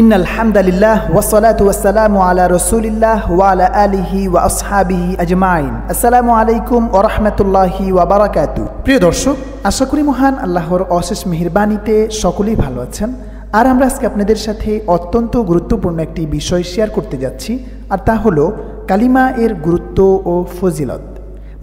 in আলহামদুলিল্লাহ ওয়াসালাত ওয়াসালামু আলা রসুলিল্লাহ ওয়ালা আলিহি ওয়া আসহাবিহি আজমাইন আসসালামু আলাইকুম ও রহমতুল্লাহি ওয়াবারাকাতু প্রিয় দর্শক আশা করি মহান আল্লাহর অশেষ মেহরবানিতে সকলেই ভালো আছেন আর আমরা আজকে আপনাদের সাথে অত্যন্ত গুরুত্বপূর্ণ একটি বিষয় শেয়ার করতে যাচ্ছি আর তা হলো কালিমা এর গুরুত্ব ও ফজিলত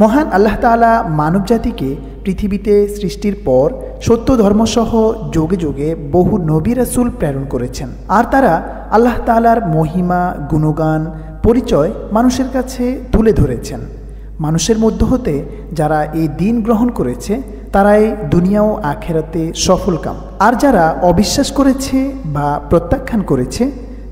মহান আল্লাহ তালা মানব জাতিকে পৃথিবীতে সৃষ্টির পর সত্য ধর্মসহ যোগে যোগে বহু নবী রাসুল প্রেরণ করেছেন আর তারা আল্লাহ তালার মহিমা গুণগান পরিচয় মানুষের কাছে তুলে ধরেছেন মানুষের মধ্য হতে যারা এই দিন গ্রহণ করেছে তারাই দুনিয়া ও আখেরাতে সফলকাম আর যারা অবিশ্বাস করেছে বা প্রত্যাখ্যান করেছে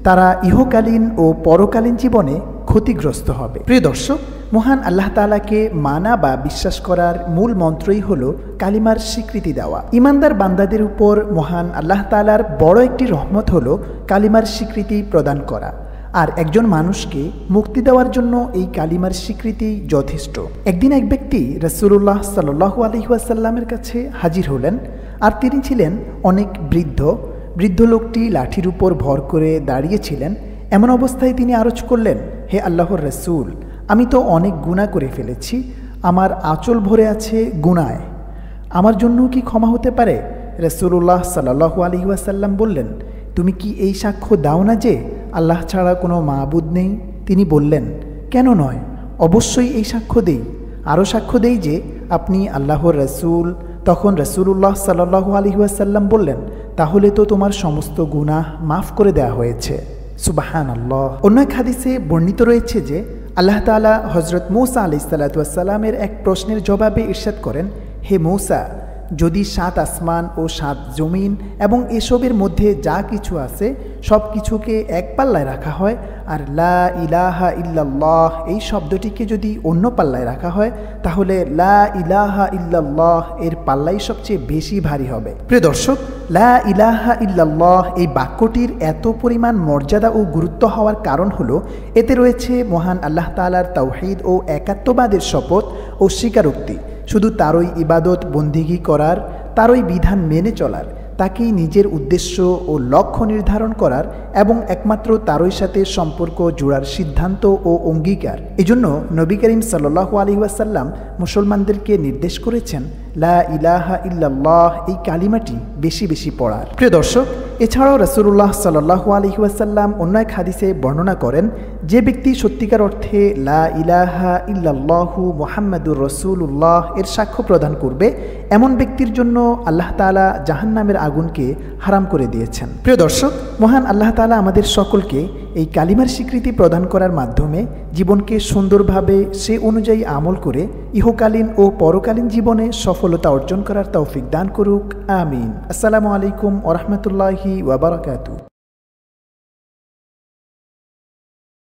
তারা ইহকালীন ও পরকালীন জীবনে ক্ষতিগ্রস্ত হবে প্রিয় দর্শক মহান আল্লাহ তালাকে মানা বা বিশ্বাস করার মূল মন্ত্রই হল কালিমার স্বীকৃতি দেওয়া ইমানদার বান্দাদের উপর মহান আল্লাহ তালার বড় একটি রহমত হল কালিমার স্বীকৃতি প্রদান করা আর একজন মানুষকে মুক্তি দেওয়ার জন্য এই কালিমার স্বীকৃতি যথেষ্ট একদিন এক ব্যক্তি রসুল্লাহ সাল্লু আলহিহাসাল্লামের কাছে হাজির হলেন আর তিনি ছিলেন অনেক বৃদ্ধ বৃদ্ধ লোকটি লাঠির উপর ভর করে দাঁড়িয়েছিলেন এমন অবস্থায় তিনি আরজ করলেন হে আল্লাহর রসুল আমি তো অনেক গুণা করে ফেলেছি আমার আঁচল ভরে আছে গুণায় আমার জন্য কি ক্ষমা হতে পারে রসুল্লাহ সাল্লু আলি ওয়াসাল্লাম বললেন তুমি কি এই সাক্ষ্য দাও না যে আল্লাহ ছাড়া কোনো মাহবুদ নেই তিনি বললেন কেন নয় অবশ্যই এই সাক্ষ্য দেই আরও সাক্ষ্য দেই যে আপনি আল্লাহর রসুল তখন রসুল্লাহ সাল্লু আলহিহাসাল্লাম বললেন তাহলে তো তোমার সমস্ত গুনাহ মাফ করে দেয়া হয়েছে সুবাহান আল্লাহ অন্য এক হাদিসে বর্ণিত রয়েছে যে আল্লাহ তালা হজরত মৌসা আলি সাল্লাতামের এক প্রশ্নের জবাবে ইরশাদ করেন হে মৌসা যদি সাত আসমান ও সাত জমিন এবং এসবের মধ্যে যা কিছু আছে সব কিছুকে এক পাল্লায় রাখা হয় আর লা ইলাহা ইল্লাল্লাহ এই শব্দটিকে যদি অন্য পাল্লায় রাখা হয় তাহলে লা ইলাহা ইল্লাল্লাহ এর পাল্লাই সবচেয়ে বেশি ভারী হবে প্রিয় দর্শক লা ইলাহা ইল্লাল্লাহ এই বাক্যটির এত পরিমাণ মর্যাদা ও গুরুত্ব হওয়ার কারণ হলো এতে রয়েছে মহান আল্লাহ তালার তাওহিদ ও একাত্মবাদের শপথ ও স্বীকারোক্তি শুধু তারই ইবাদত বন্দিগি করার তারই বিধান মেনে চলার তাকেই নিজের উদ্দেশ্য ও লক্ষ্য নির্ধারণ করার এবং একমাত্র তারই সাথে সম্পর্ক জোড়ার সিদ্ধান্ত ও অঙ্গীকার এজন্য নবী করিম সাল্লাহ আলহিউসাল্লাম মুসলমানদেরকে নির্দেশ করেছেন লা ইলাহা ইল্লাল্লাহ এই কালিমাটি বেশি বেশি পড়ার প্রিয় দর্শক এছাড়াও রসুল্লাহ সাল্লাহ আলহিউসাল্লাম অন্য এক হাদিসে বর্ণনা করেন যে ব্যক্তি সত্যিকার অর্থে লা ইলাহা ইল্লাল্লাহু মোহাম্মদুর রসুল্লাহ এর সাক্ষ্য প্রদান করবে এমন ব্যক্তির জন্য আল্লাহ তালা জাহান্নামের আগুনকে হারাম করে দিয়েছেন প্রিয় দর্শক মহান আল্লাহ তালা আমাদের সকলকে এই কালিমার স্বীকৃতি প্রদান করার মাধ্যমে জীবনকে সুন্দরভাবে সে অনুযায়ী আমল করে ইহকালীন ও পরকালীন জীবনে সফলতা অর্জন করার তৌফিক দান করুক আমিন আসসালামু আলাইকুম ওরহমতুল্লাহি ওয়াবারাকাতু